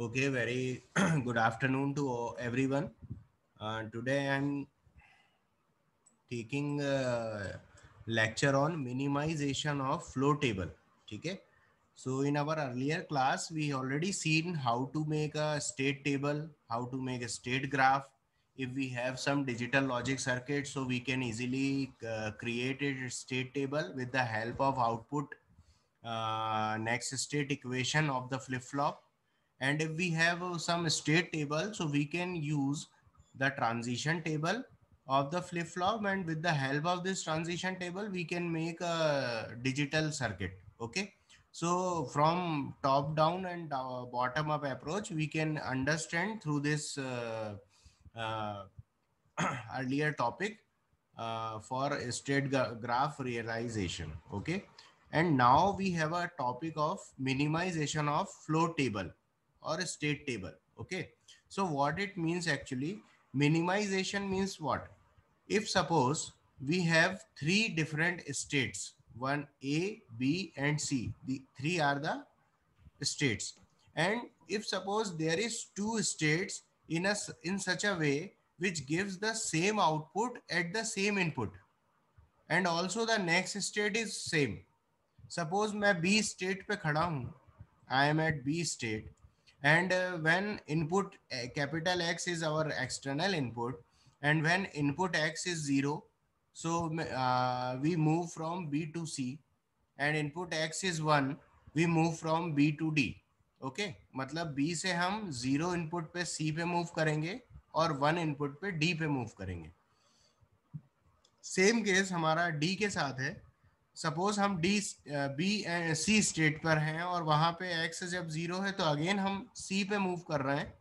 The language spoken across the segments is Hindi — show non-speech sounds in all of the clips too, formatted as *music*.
Okay, very *clears throat* good afternoon to everyone. Uh, today I'm taking a lecture on minimization of flow table. Okay. So in our earlier class, we already seen how to make a state table, how to make a state graph. If we have some digital logic circuit, so we can easily uh, create a state table with the help of output uh, next state equation of the flip-flop and if we have uh, some state table, so we can use the transition table of the flip-flop and with the help of this transition table, we can make a digital circuit, okay? So from top down and uh, bottom up approach, we can understand through this uh, uh, *clears throat* earlier topic uh, for state graph realization. Okay. And now we have a topic of minimization of flow table. or a state table okay so what it means actually minimization means what if suppose we have three different states one a b and c the three are the states and if suppose there is two states in a in such a way which gives the same output at the same input and also the next state is same suppose मैं b state pe khada hu I am at b state and uh, when input uh, capital x is our external input and when input x is zero so uh, we move from b to c and input x is 1 we move from b to d okay okay? मतलब b से हम जीरो इनपुट पे c पे मूव करेंगे और वन इनपुट पे d पे मूव करेंगे सेम केस हमारा d के साथ है सपोज हम डी बी सी स्टेट पर हैं और वहाँ पे एक्स जब ज़ीरो है तो अगेन हम सी पे मूव कर रहे हैं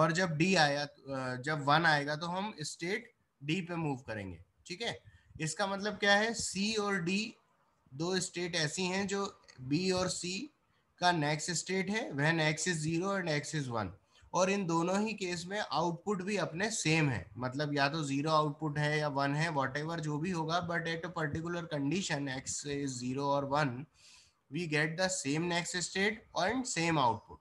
और जब डी आया uh, जब वन आएगा तो हम स्टेट डी पे मूव करेंगे ठीक है इसका मतलब क्या है सी और डी दो स्टेट ऐसी हैं जो बी और सी का नेक्स्ट स्टेट है वह X is zero and X is one और इन दोनों ही केस में आउटपुट भी अपने सेम है मतलब या तो जीरो आउटपुट है या वन है वॉट जो भी होगा but at a particular condition X is zero और one we get the same next state and same output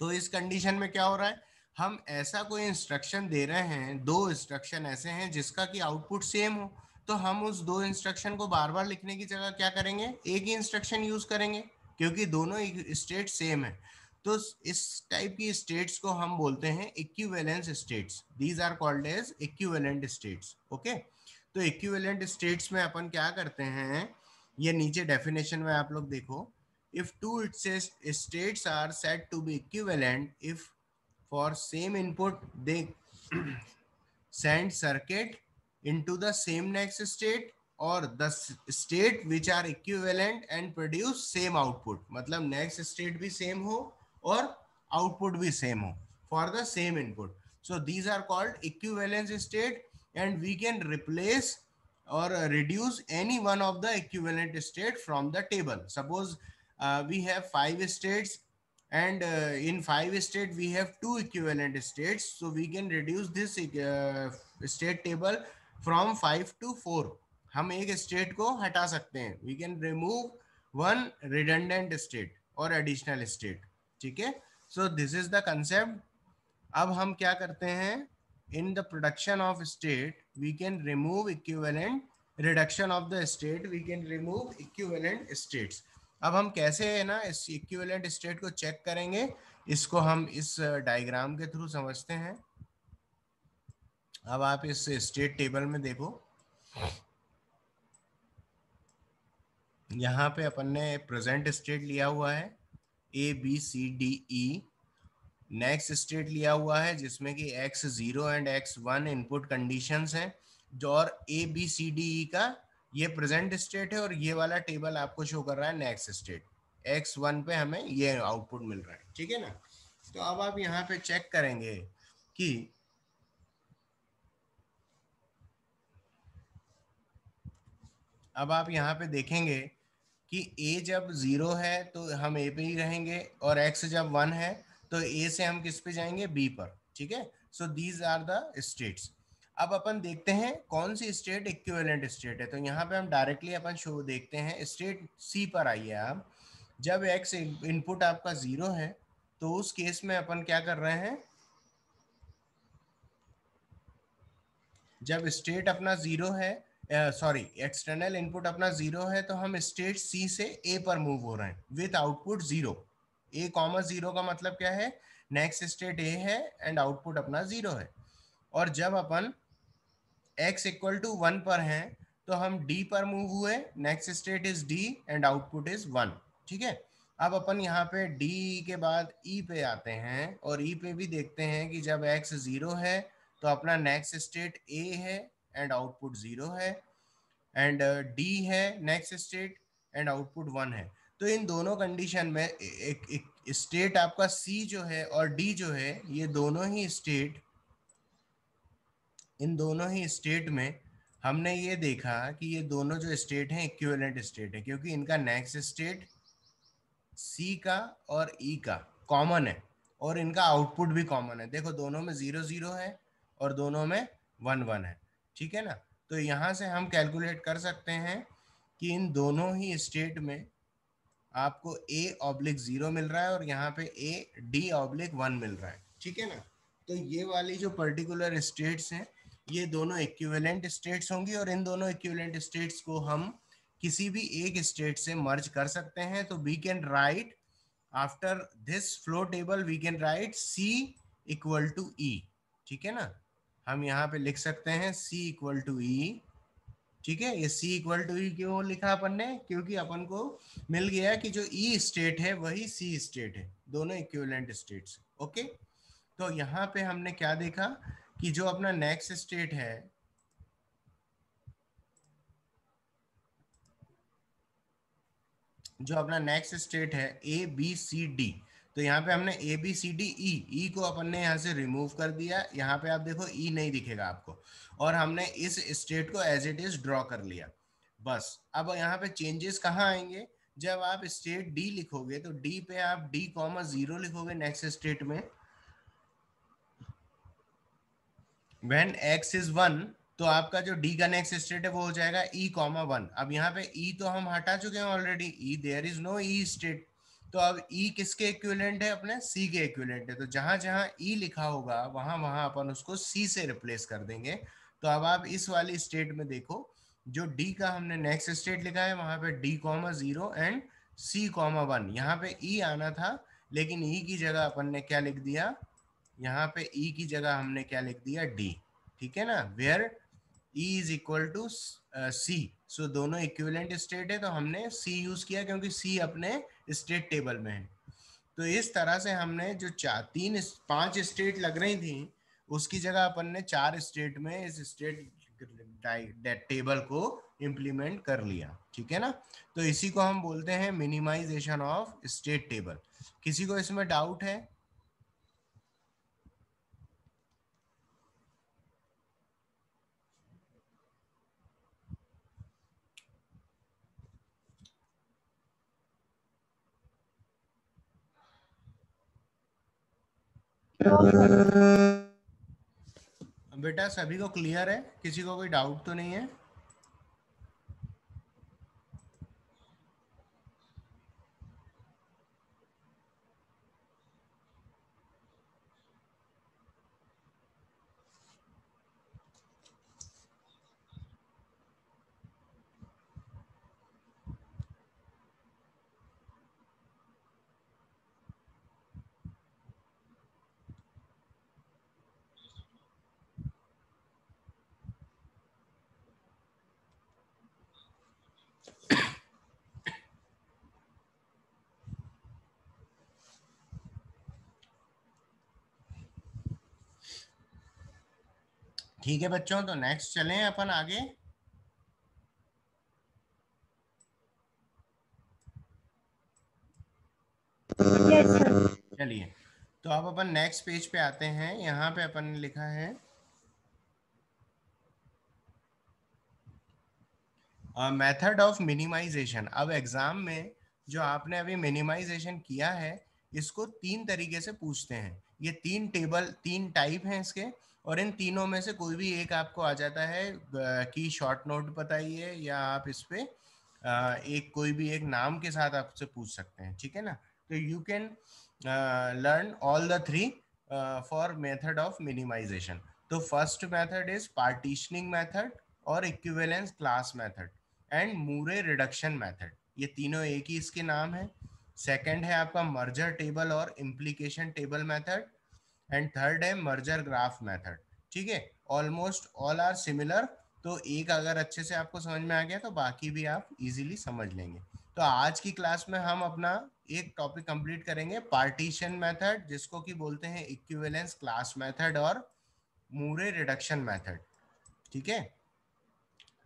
तो इस कंडीशन में क्या हो रहा है हम ऐसा कोई इंस्ट्रक्शन दे रहे हैं दो इंस्ट्रक्शन ऐसे हैं जिसका कि आउटपुट सेम हो तो हम उस दो इंस्ट्रक्शन को बार बार लिखने की जगह क्या करेंगे एक ही इंस्ट्रक्शन यूज करेंगे क्योंकि दोनों स्टेट सेम है तो इस टाइप की स्टेट्स को हम बोलते हैं equivalence states these are called as equivalent states okay तो इक्विवेलेंट स्टेट्स में अपन क्या करते हैं ये नीचे डेफिनेशन में आप लोग देखो if two its states are set to be equivalent if for same input they send circuit into the same next state और the state which are equivalent and produce same output मतलब नेक्स्ट स्टेट भी सेम हो और आउटपुट भी सेम हो for the same input so these are called equivalence state and we can replace और reduce any one of the equivalent state from the table suppose we have five states and in five state we have two equivalent states so we can reduce this state table from five to four हम एक स्टेट को हटा सकते हैं we can remove one redundant state और एडिशनल स्टेट ठीक है so this is the concept अब हम क्या करते हैं in the production of state we can remove equivalent reduction of the state we can remove equivalent states अब हम कैसे है ना इस इक्विवेलेंट स्टेट को चेक करेंगे इसको हम इस डायग्राम uh, के थ्रू समझते हैं अब आप इस स्टेट टेबल में देखो यहाँ पे अपन ने प्रेजेंट स्टेट लिया हुआ है A B C D E next state लिया हुआ है जिसमें कि X zero and X one input condition है जो और ए बी सी डी ई का ये प्रेजेंट स्टेट है और ये वाला टेबल आपको शो कर रहा है नेक्स्ट स्टेट एक्स वन पे हमें ये आउटपुट मिल रहा है ठीक है ना तो अब आप यहाँ पे चेक करेंगे कि अब आप यहाँ पे देखेंगे कि ए जब जीरो है तो हम ए पे ही रहेंगे और एक्स जब वन है तो ए से हम किस पे जाएंगे बी पर ठीक है so these are the states अब अपन देखते हैं कौन सी स्टेट इक्विवेलेंट स्टेट है तो यहाँ पे हम डायरेक्टली अपन शो देखते हैं स्टेट सी पर आइए आप जब एक्स इनपुट आपका जीरो है तो उस केस में अपन क्या कर रहे हैं जब स्टेट अपना जीरो है सॉरी एक्सटर्नल इनपुट अपना जीरो है तो हम स्टेट सी से ए पर मूव हो रहे हैं with output zero A comma zero का मतलब क्या है नेक्स्ट स्टेट ए है एंड आउटपुट अपना जीरो है और जब अपन एक्स इक्वल टू वन पर हैं तो हम डी पर मूव हुए next state is D and output is one ठीक है अब अपन यहाँ पे डी के बाद ई e पे आते हैं और ई e पे भी देखते हैं कि जब एक्स जीरो है तो अपना नेक्स्ट स्टेट ए है एंड आउटपुट जीरो है एंड डी uh, है next state and output one है तो इन दोनों कंडीशन में एक एक स्टेट आपका सी जो है और डी जो है ये दोनों ही स्टेट इन दोनों ही स्टेट में हमने ये देखा कि ये दोनों जो स्टेट हैं इक्विवेलेंट स्टेट है क्योंकि इनका नेक्स्ट स्टेट सी का और ई e का कॉमन है और इनका आउटपुट भी कॉमन है देखो दोनों में जीरो जीरो है और दोनों में वन वन है ठीक है ना तो यहाँ से हम कैलकुलेट कर सकते हैं कि इन दोनों ही स्टेट में आपको ए ऑब्लिक जीरो मिल रहा है और यहाँ पे ए डी ऑब्लिक वन मिल रहा है ठीक है ना तो ये वाली जो पर्टिकुलर स्टेट्स हैं ये दोनों इक्विवेलेंट स्टेट्स होंगी और इन दोनों इक्विवेलेंट स्टेट्स को हम किसी भी एक स्टेट से मर्ज कर सकते हैं तो we can write after this flow table we can write C equal to E ठीक है ना हम यहाँ पे लिख सकते हैं c इक्वल टू ई ठीक है ये c इक्वल टू ई क्यों लिखा अपन ने क्योंकि अपन को मिल गया कि जो e स्टेट है वही c स्टेट है दोनों इक्विवेलेंट स्टेट्स ओके तो यहाँ पे हमने क्या देखा कि जो अपना नेक्स्ट स्टेट है जो अपना नेक्स्ट स्टेट है ए बी सी डी तो यहाँ पे हमने ए बी सी डी ई ई को अपन ने यहाँ से रिमूव कर दिया यहाँ पे आप देखो ई e नहीं दिखेगा आपको और हमने इस स्टेट को एज इट इज ड्रॉ कर लिया बस अब यहाँ पे चेंजेस कहाँ आएंगे जब आप स्टेट डी लिखोगे तो डी पे आप डी कॉमा जीरो लिखोगे नेक्स्ट स्टेट में वेन एक्स इज वन तो आपका जो डी का नेक्स्ट स्टेट है वो हो जाएगा ई कॉमा वन अब यहाँ पे ई e तो हम हटा चुके हैं already E there is no E state तो अब e किसके इक्विवेलेंट है अपने सी के इक्विवेलेंट है तो जहां जहां ई e लिखा होगा वहां वहां अपन उसको सी से रिप्लेस कर देंगे तो अब आप इस वाली स्टेट में देखो जो डी का हमने नेक्स्ट स्टेट लिखा है वहां पे D comma zero and C comma one यहाँ पे ई e आना था लेकिन ई e की जगह अपन ने क्या लिख दिया यहाँ पे ई e की जगह हमने क्या लिख दिया डी ठीक है ना where E equal to uh, C. So दोनों equivalent state है तो हमने C यूज किया क्योंकि C अपने स्टेट टेबल में है तो इस तरह से हमने जो चार तीन पांच स्टेट लग रही थी उसकी जगह अपन ने चार स्टेट में इस स्टेट टेबल को इम्प्लीमेंट कर लिया ठीक है ना तो इसी को हम बोलते हैं मिनिमाइजेशन ऑफ स्टेट टेबल किसी को इसमें डाउट है Uh, बेटा सभी को क्लियर है किसी को कोई डाउट तो नहीं है ठीक है बच्चों तो नेक्स्ट चलें अपन आगे चलिए तो अब अपन नेक्स्ट पेज पे आते हैं यहाँ पे अपन ने लिखा है मेथड ऑफ मिनिमाइजेशन अब एग्जाम में जो आपने अभी मिनिमाइजेशन किया है इसको तीन तरीके से पूछते हैं ये तीन टेबल तीन टाइप हैं इसके और इन तीनों में से कोई भी एक आपको आ जाता है कि शॉर्ट नोट बताइए या आप इस पे एक कोई भी एक नाम के साथ आपसे पूछ सकते हैं ठीक है ना तो you can learn all the three four method of minimization तो first method is partitioning method और equivalence class method and Moore reduction method ये तीनों एक ही इसके नाम है सेकंड है आपका मर्जर टेबल और implication table method and third है मर्जर ग्राफ मेथड ठीक है ऑलमोस्ट ऑल आर सिमिलर तो एक अगर अच्छे से आपको समझ में आ गया तो बाकी भी आप इजीली समझ लेंगे तो आज की क्लास में हम अपना एक टॉपिक कंप्लीट करेंगे पार्टीशन मेथड जिसको कि बोलते हैं इक्विवेलेंस क्लास मेथड और मूरे रिडक्शन मेथड ठीक है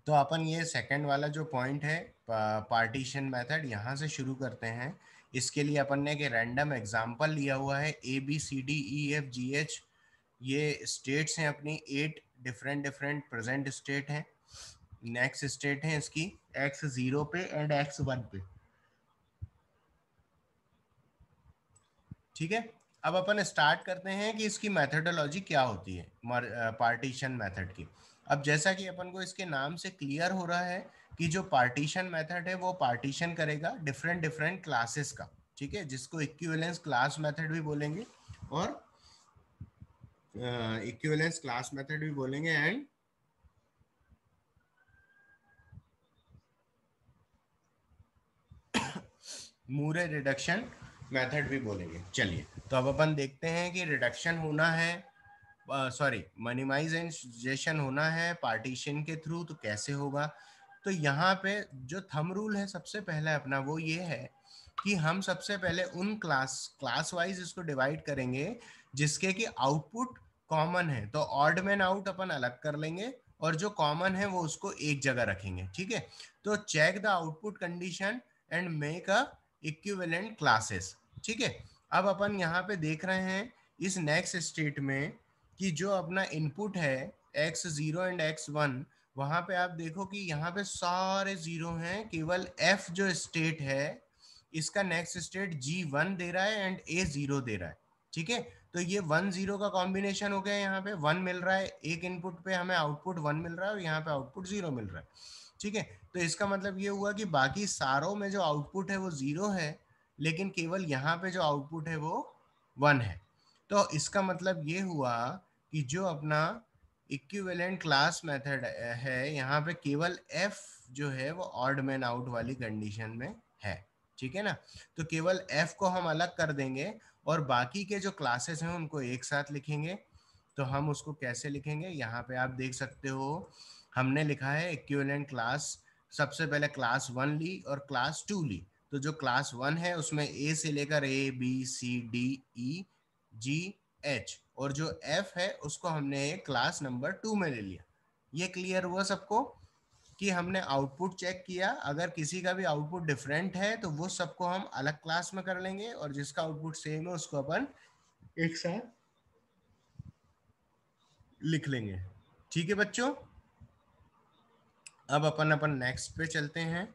तो अपन ये सेकंड वाला जो पॉइंट है पार्टीशन मेथड यहाँ से शुरू करते हैं इसके लिए अपन ने एक रैंडम एग्जाम्पल लिया हुआ है A B C D E F G H ये स्टेट्स हैं अपनी eight different different present state हैं नेक्स्ट स्टेट है इसकी एक्स जीरो पे एंड एक्स वन पे ठीक है अब अपन स्टार्ट करते हैं कि इसकी मेथडोलॉजी क्या होती है पार्टीशन मेथड uh, की अब जैसा कि अपन को इसके नाम से क्लियर हो रहा है कि जो पार्टीशन मेथड है वो पार्टीशन करेगा डिफरेंट डिफरेंट क्लासेस का ठीक है जिसको इक्विवेलेंस क्लास मेथड भी बोलेंगे और इक्विवेलेंस क्लास मेथड भी बोलेंगे एंड मूरे रिडक्शन मेथड भी बोलेंगे चलिए तो अब अपन देखते हैं कि रिडक्शन होना है सॉरी मनीमाइजेशन होना है पार्टीशन के थ्रू तो कैसे होगा तो यहाँ पे जो थम रूल है सबसे पहले अपना वो ये है कि हम सबसे पहले उन क्लास क्लास वाइज इसको डिवाइड करेंगे जिसके कि आउटपुट कॉमन है तो ऑर्ड मैन आउट अपन अलग कर लेंगे और जो कॉमन है वो उसको एक जगह रखेंगे ठीक है तो check the output condition and make a equivalent classes ठीक है अब अपन यहाँ पे देख रहे हैं इस नेक्स्ट स्टेट में कि जो अपना इनपुट है X zero and X one वहां पे आप देखो कि यहाँ पे सारे जीरो हैं केवल एफ जो स्टेट है इसका नेक्स्ट स्टेट जी वन दे रहा है एंड ए जीरो दे रहा है ठीक है तो ये वन जीरो का कॉम्बिनेशन हो गया यहाँ पे वन मिल रहा है एक इनपुट पे हमें आउटपुट वन मिल रहा है और यहाँ पे आउटपुट जीरो मिल रहा है ठीक है तो इसका मतलब ये हुआ कि बाकी सारों में जो आउटपुट है वो जीरो है लेकिन केवल यहाँ पे जो आउटपुट है वो वन है तो इसका मतलब ये हुआ कि जो अपना इक्विवेलेंट क्लास मेथड है यहाँ पे केवल एफ जो है वो ऑर्ड मैन आउट वाली कंडीशन में है ठीक है ना तो केवल एफ को हम अलग कर देंगे और बाकी के जो क्लासेस हैं उनको एक साथ लिखेंगे तो हम उसको कैसे लिखेंगे यहाँ पे आप देख सकते हो हमने लिखा है इक्विवेलेंट क्लास सबसे पहले क्लास वन ली और क्लास टू ली तो जो क्लास वन है उसमें ए से लेकर A B C D E G H और जो एफ है उसको हमने क्लास नंबर टू में ले लिया ये क्लियर हुआ सबको कि हमने आउटपुट चेक किया अगर किसी का भी आउटपुट डिफरेंट है तो वो सबको हम अलग क्लास में कर लेंगे और जिसका आउटपुट सेम है उसको अपन एक साथ लिख लेंगे ठीक है बच्चों अब अपन अपन नेक्स्ट पे चलते हैं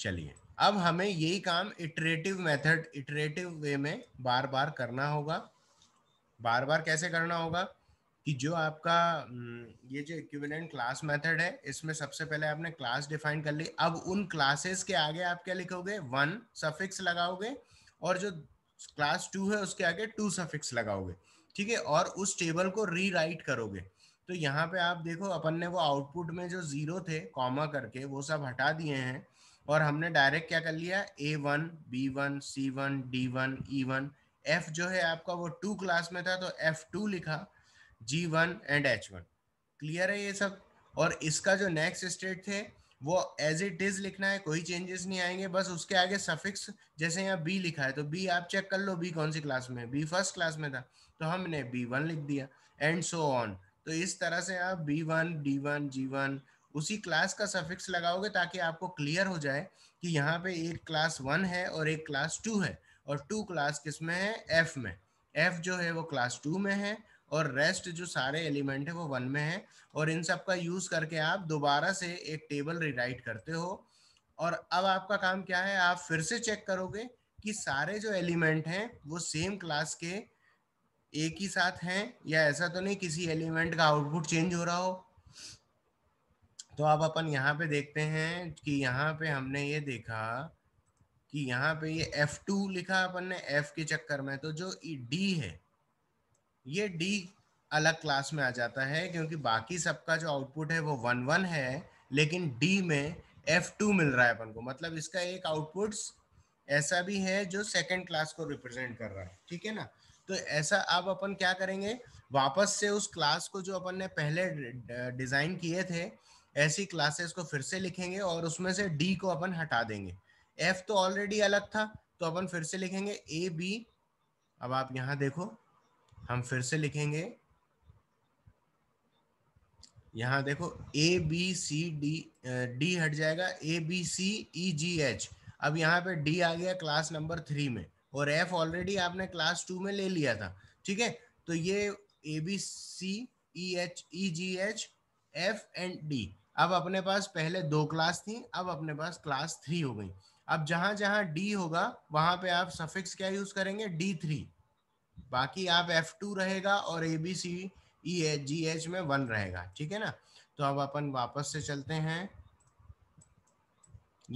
चलिए अब हमें यही काम इटरेटिव मेथड इटरेटिव वे में बार बार करना होगा बार बार कैसे करना होगा कि जो आपका हम्म, ये जो इक्विवेलेंट क्लास मेथड है इसमें सबसे पहले आपने क्लास डिफाइन कर ली अब उन क्लासेस के आगे आप क्या लिखोगे वन सफिक्स लगाओगे और जो क्लास टू है उसके आगे टू सफिक्स लगाओगे ठीक है और उस टेबल को रीराइट करोगे तो यहाँ पे आप देखो अपन ने वो आउटपुट में जो जीरो थे कॉमा करके वो सब हटा दिए हैं और हमने डायरेक्ट क्या कर लिया A one B one C one D one E one F जो है आपका वो टू क्लास में था तो एफ टू लिखा G one and H one clear है ये सब और इसका जो नेक्स्ट स्टेट थे वो एज इट इज लिखना है कोई चेंजेस नहीं आएंगे बस उसके आगे सफिक्स जैसे यहाँ बी लिखा है तो बी आप चेक कर लो बी कौन सी क्लास में बी फर्स्ट क्लास में था तो हमने बी वन लिख दिया एंड सो ऑन तो इस तरह से आप B one D one G one उसी क्लास का सफिक्स लगाओगे ताकि आपको क्लियर हो जाए कि यहाँ पे एक क्लास वन है और एक क्लास टू है और टू क्लास किस में है एफ में एफ जो है वो क्लास टू में है और रेस्ट जो सारे एलिमेंट है वो वन में है और इन सब का यूज करके आप दोबारा से एक टेबल रिराइट करते हो और अब आपका काम क्या है आप फिर से चेक करोगे कि सारे जो एलिमेंट हैं वो सेम क्लास के एक ही साथ हैं या ऐसा तो नहीं किसी एलिमेंट का आउटपुट चेंज हो रहा हो तो अब अपन यहाँ पे देखते हैं कि यहाँ पे हमने ये देखा कि यहाँ पे ये F2 लिखा अपन ने F के चक्कर में तो जो D है ये D अलग क्लास में आ जाता है क्योंकि बाकी सबका जो आउटपुट है वो वन वन है लेकिन D में F2 मिल रहा है अपन को मतलब इसका एक आउटपुट ऐसा भी है जो सेकेंड क्लास को रिप्रेजेंट कर रहा है ठीक है ना तो ऐसा अब अपन क्या करेंगे वापस से उस क्लास को जो अपन ने पहले डिजाइन किए थे ऐसी क्लासेस को फिर से लिखेंगे और उसमें से डी को अपन हटा देंगे एफ तो ऑलरेडी अलग था तो अपन फिर से लिखेंगे ए बी अब आप यहां देखो हम फिर से लिखेंगे यहां देखो A B C D D हट जाएगा ए बी सी ई जी एच अब यहां पे डी आ गया क्लास नंबर थ्री में और एफ ऑलरेडी आपने क्लास टू में ले लिया था ठीक है तो ये A B C E H E G H F and D अब अपने पास पहले दो क्लास थी अब अपने पास क्लास थ्री हो गई अब जहां जहां डी होगा वहां पे आप सफिक्स क्या यूज करेंगे डी थ्री बाकी आप एफ टू रहेगा और A B C E H G H में वन रहेगा ठीक है ना तो अब अपन वापस से चलते हैं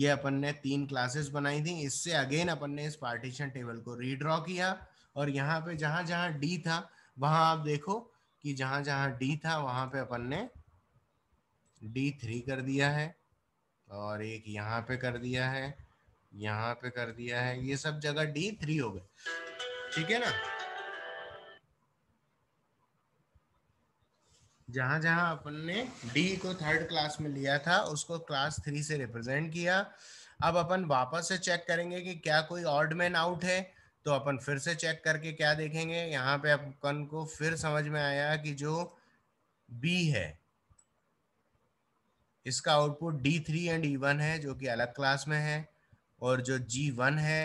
ये अपन ने तीन क्लासेस बनाई थी इससे अगेन अपन ने इस पार्टीशन टेबल को रीड्रॉ किया और यहाँ पे जहां जहां डी था वहां आप देखो कि जहां जहां डी था वहां पे अपन ने डी थ्री कर दिया है और एक यहाँ पे कर दिया है यहाँ पे कर दिया है ये सब जगह डी थ्री हो गए ठीक है ना जहां जहां अपन ने डी को थर्ड क्लास में लिया था उसको क्लास थ्री से रिप्रेजेंट किया अब अपन वापस से चेक करेंगे कि क्या कोई ऑर्ड मैन आउट है तो अपन फिर से चेक करके क्या देखेंगे यहाँ पे अपन को फिर समझ में आया कि जो बी है इसका आउटपुट D3 एंड वन है जो कि अलग क्लास में है और जो G1 है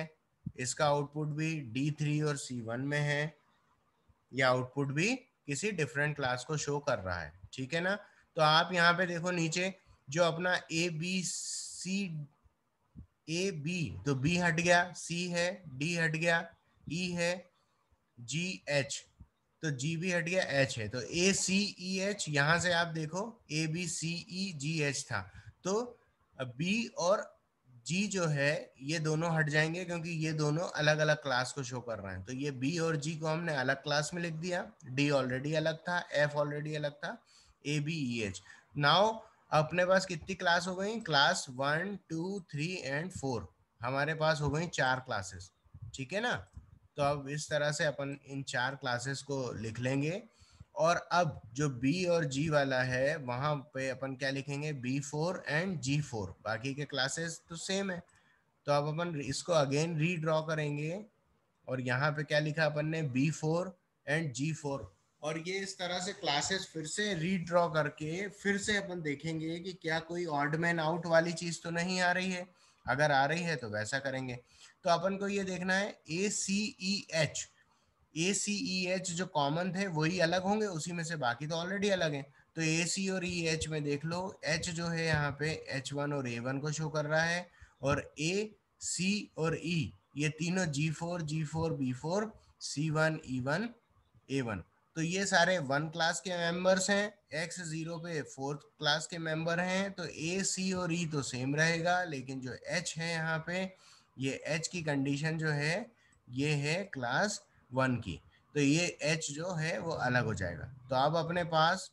इसका आउटपुट भी D3 और C1 में है यह आउटपुट भी किसी डिफरेंट क्लास को शो कर रहा है ठीक है ना तो आप यहाँ पे देखो नीचे जो अपना A B C A B तो बी हट गया सी है डी हट गया ई e है जी एच तो जी बी हट गया एच है तो ए सी ई एच यहाँ से आप देखो A B C E G H था तो बी और जी जो है ये दोनों हट जाएंगे क्योंकि ये दोनों अलग अलग क्लास को शो कर रहे हैं तो ये बी और जी को हमने अलग क्लास में लिख दिया डी ऑलरेडी अलग था एफ ऑलरेडी अलग था A B E H now अपने पास कितनी क्लास हो गई class one two three and four हमारे पास हो गई चार क्लासेस ठीक है ना तो अब इस तरह से अपन इन चार क्लासेस को लिख लेंगे और अब जो बी और जी वाला है वहाँ पे अपन क्या लिखेंगे B four and G four बाकी के क्लासेस तो सेम है तो अब अपन इसको अगेन रीड्रॉ करेंगे और यहाँ पे क्या लिखा अपन ने B four and G four और ये इस तरह से क्लासेस फिर से रीड्रॉ करके फिर से अपन देखेंगे कि क्या कोई ऑड आउट वाली चीज़ तो नहीं आ रही है अगर आ रही है तो वैसा करेंगे तो अपन को ये देखना है A C E H A C E H जो कॉमन थे वही अलग होंगे उसी में से बाकी तो ऑलरेडी अलग हैं तो ए सी और ई e एच में देख लो एच जो है यहाँ पे एच वन और ए वन को शो कर रहा है और ए सी और ई e, ये तीनों G four G four B four C one E one A one तो ये सारे वन क्लास के मेंबर्स हैं एक्स जीरो पे फोर्थ क्लास के मेंबर हैं तो ए सी और ई e तो सेम रहेगा लेकिन जो एच है यहाँ पे ये एच की कंडीशन जो है ये है क्लास वन की तो ये एच जो है वो अलग हो जाएगा तो अब अपने पास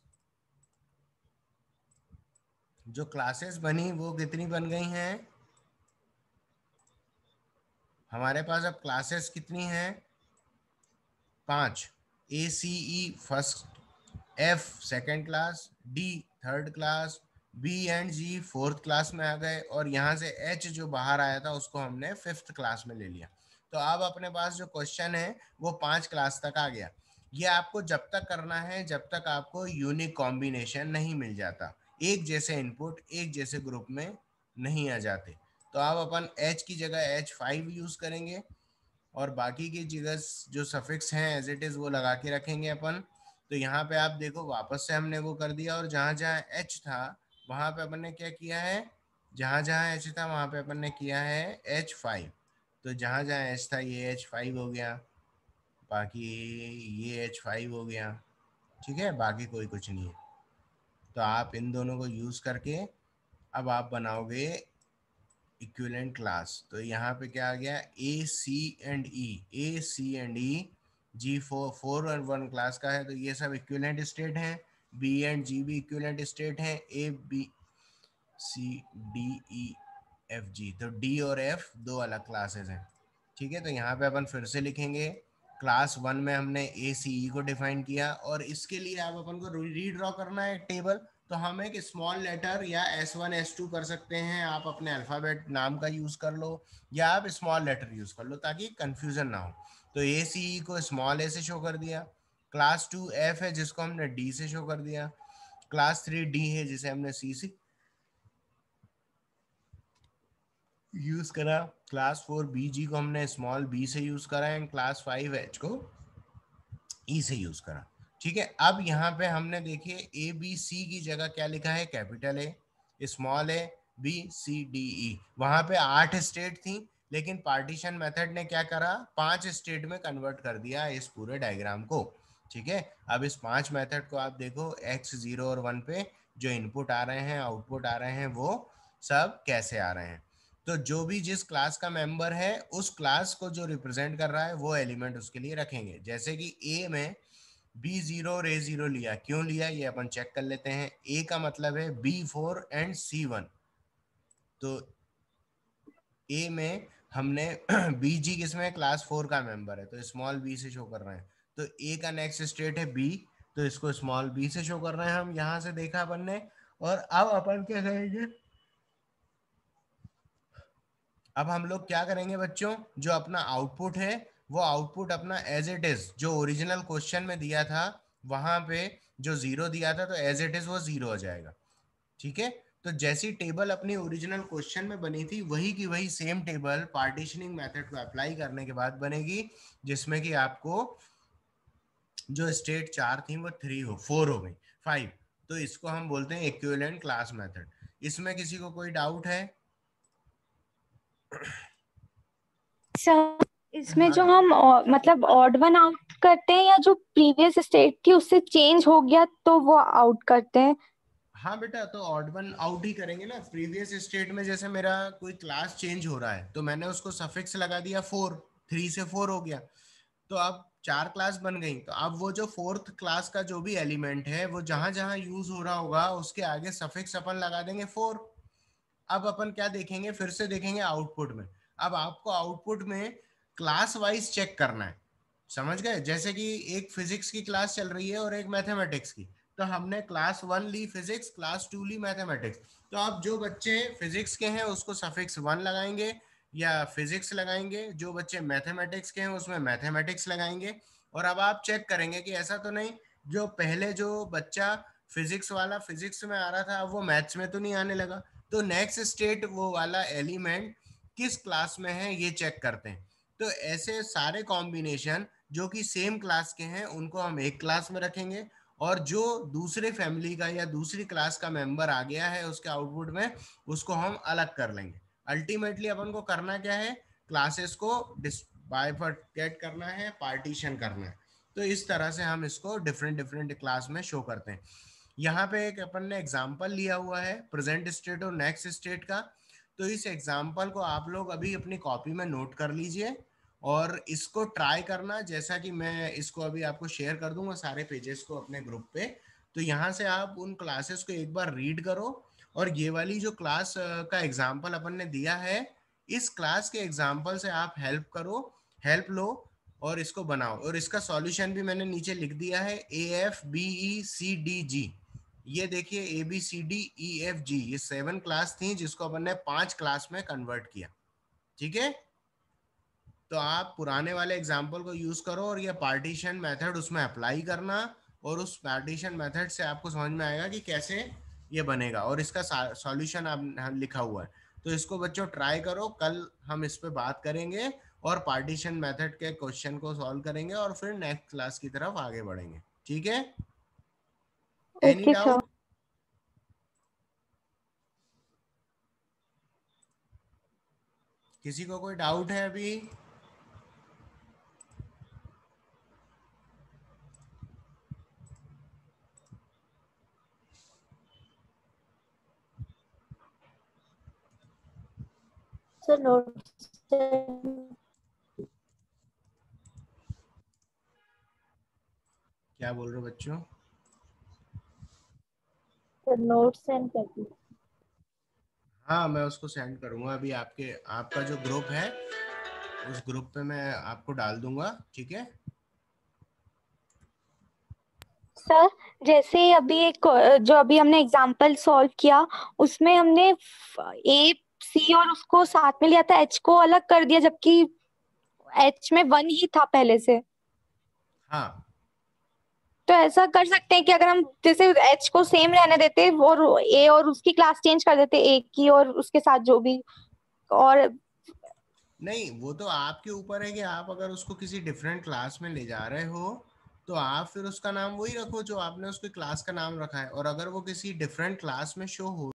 जो क्लासेस बनी वो कितनी बन गई हैं हमारे पास अब क्लासेस कितनी हैं पांच A C E first F second class D third class B and G fourth class में आ गए और यहाँ से एच जो बाहर आया था उसको हमने फिफ्थ क्लास में ले लिया तो अब अपने पास जो क्वेश्चन है वो पांच क्लास तक आ गया ये आपको जब तक करना है जब तक आपको यूनिक कॉम्बिनेशन नहीं मिल जाता एक जैसे इनपुट एक जैसे ग्रुप में नहीं आ जाते तो आप अपन एच की जगह एच फाइव यूज़ करेंगे और बाकी की जगह जो सफिक्स हैं एज इट इज़ वो लगा के रखेंगे अपन तो यहाँ पे आप देखो वापस से हमने वो कर दिया और जहाँ जहाँ एच था वहां पे अपन ने क्या किया है जहां जहां एच था वहां पे अपन ने किया है एच फाइव तो जहां जहां एच था ये एच फाइव हो गया बाकी ये एच फाइव हो गया ठीक है बाकी कोई कुछ नहीं है तो आप इन दोनों को यूज करके अब आप बनाओगे इक्विलेंट क्लास तो यहाँ पे क्या आ गया A C and E A C and E G four four और वन क्लास का है तो ये सब इक्विलेंट स्टेट हैं बी एंड जी भी इक्विवेलेंट स्टेट हैं A B C D E F G तो डी और एफ दो अलग क्लासेस हैं ठीक है तो यहाँ पे अपन फिर से लिखेंगे क्लास वन में हमने ए सी ई को डिफाइन किया और इसके लिए आप अपन को रीड्रॉ करना है टेबल तो हम एक स्मॉल लेटर या एस वन एस टू कर सकते हैं आप अपने अल्फ़ाबेट नाम का यूज़ कर लो या आप स्मॉल लेटर यूज़ कर लो ताकि कन्फ्यूज़न ना हो तो ए सी ई को स्मॉल ए से शो कर दिया क्लास टू एफ है जिसको हमने डी से शो कर दिया क्लास थ्री डी है जिसे हमने सी से यूज करा क्लास फोर बी जी को हमने स्मॉल बी से यूज करा एंड क्लास फाइव एच को ई e से यूज करा ठीक है अब यहाँ पे हमने देखिए ए बी सी की जगह क्या लिखा है capital A small A B C D E वहां पे आठ स्टेट थी लेकिन पार्टीशन मेथड ने क्या करा पांच स्टेट में कन्वर्ट कर दिया इस पूरे डायग्राम को ठीक है अब इस पांच मेथड को आप देखो एक्स जीरो और वन पे जो इनपुट आ रहे हैं आउटपुट आ रहे हैं वो सब कैसे आ रहे हैं तो जो भी जिस क्लास का मेंबर है उस क्लास को जो रिप्रेजेंट कर रहा है वो एलिमेंट उसके लिए रखेंगे जैसे कि ए में बी जीरो और ए जीरो लिया क्यों लिया ये अपन चेक कर लेते हैं ए का मतलब है B four and C one तो ए में हमने बी *clears throat* जी किसमें क्लास फोर का मेंबर है तो स्मॉल बी से शो कर रहे हैं तो ए का नेक्स्ट स्टेट है बी तो इसको स्मॉल बी से शो कर रहे हैं हम यहां से देखा अपन ने और अब अपन क्या करेंगे अब हम लोग क्या करेंगे बच्चों जो अपना आउटपुट है वो आउटपुट अपना एज इट इज जो ओरिजिनल क्वेश्चन में दिया था वहां पे जो जीरो दिया था तो एज इट इज वो जीरो हो जाएगा ठीक है तो जैसी टेबल अपनी ओरिजिनल क्वेश्चन में बनी थी वही की वही सेम टेबल पार्टीशनिंग मेथड को अप्लाई करने के बाद बनेगी जिसमें कि आपको जो स्टेट चार थी वो थ्री हो फोर हो गई फाइव तो इसको हम बोलते हैं इक्विवेलेंट क्लास मेथड इसमें किसी को कोई डाउट है सर इसमें जो हम हाँ। मतलब ऑड वन आउट करते हैं या जो प्रीवियस स्टेट थी उससे चेंज हो गया तो वो आउट करते हैं हाँ बेटा तो ऑड वन आउट ही करेंगे ना प्रीवियस स्टेट में जैसे मेरा कोई क्लास चेंज हो रहा है तो मैंने उसको सफिक्स लगा दिया फोर थ्री से फोर हो गया तो अब चार क्लास बन गई तो अब वो जो फोर्थ क्लास का जो भी एलिमेंट है वो जहां जहां यूज हो रहा होगा उसके आगे सफिक्स अपन लगा देंगे फोर अब अपन क्या देखेंगे फिर से देखेंगे आउटपुट में अब आपको आउटपुट में क्लास वाइज चेक करना है समझ गए जैसे कि एक फिजिक्स की क्लास चल रही है और एक मैथमेटिक्स की तो हमने क्लास वन ली फिजिक्स क्लास टू ली मैथमेटिक्स तो आप जो बच्चे फिजिक्स के हैं उसको सफिक्स वन लगाएंगे या फिजिक्स लगाएंगे जो बच्चे मैथमेटिक्स के हैं उसमें मैथमेटिक्स लगाएंगे और अब आप चेक करेंगे कि ऐसा तो नहीं जो पहले जो बच्चा फिजिक्स वाला फिजिक्स में आ रहा था अब वो मैथ्स में तो नहीं आने लगा तो नेक्स्ट स्टेट वो वाला एलिमेंट किस क्लास में है ये चेक करते हैं तो ऐसे सारे कॉम्बिनेशन जो कि सेम क्लास के हैं उनको हम एक क्लास में रखेंगे और जो दूसरे फैमिली का या दूसरी क्लास का मेंबर आ गया है उसके आउटपुट में उसको हम अलग कर लेंगे अल्टीमेटली अपन को करना क्या है क्लासेस को बायफर्केट करना है पार्टीशन करना है तो इस तरह से हम इसको डिफरेंट डिफरेंट क्लास में शो करते हैं यहाँ पे एक अपन ने एग्जाम्पल लिया हुआ है प्रेजेंट स्टेट और नेक्स्ट स्टेट का तो इस एग्जाम्पल को आप लोग अभी अपनी कॉपी में नोट कर लीजिए और इसको ट्राई करना जैसा कि मैं इसको अभी आपको शेयर कर दूंगा सारे पेजेस को अपने ग्रुप पे तो यहाँ से आप उन क्लासेस को एक बार रीड करो और ये वाली जो क्लास का एग्जाम्पल अपन ने दिया है इस क्लास के एग्जाम्पल से आप हेल्प करो हेल्प लो और इसको बनाओ और इसका सॉल्यूशन भी मैंने नीचे लिख दिया है A F B E C D G ये देखिए A B C D E F G ये सेवन क्लास थी जिसको अपन ने पांच क्लास में कन्वर्ट किया ठीक है तो आप पुराने वाले एग्जाम्पल को यूज करो और ये पार्टीशन मेथड उसमें अप्लाई करना और उस पार्टीशन मेथड से आपको समझ में आएगा कि कैसे ये बनेगा और इसका सॉल्यूशन आप लिखा हुआ है तो इसको बच्चों ट्राई करो कल हम इस पर बात करेंगे और पार्टीशन मेथड के क्वेश्चन को सॉल्व करेंगे और फिर नेक्स्ट क्लास की तरफ आगे बढ़ेंगे ठीक है एनी डाउट किसी को कोई डाउट है अभी the notes क्या बोल रहे बच्चों नोट्स सेंड कर हाँ मैं उसको सेंड करूंगा अभी आपके आपका जो ग्रुप है उस ग्रुप पे मैं आपको डाल दूंगा ठीक है सर जैसे अभी एक जो अभी हमने एग्जांपल सॉल्व किया उसमें हमने ए सी और उसको साथ में लिया था एच को अलग कर दिया जबकि एच में वन ही था पहले से हाँ तो ऐसा कर सकते हैं कि अगर हम जैसे एच को सेम रहने देते और ए और उसकी क्लास चेंज कर देते ए की और उसके साथ जो भी और नहीं वो तो आपके ऊपर है कि आप अगर उसको किसी डिफरेंट क्लास में ले जा रहे हो तो आप फिर उसका नाम वही रखो जो आपने उसके क्लास का नाम रखा है और अगर वो किसी डिफरेंट क्लास में शो हो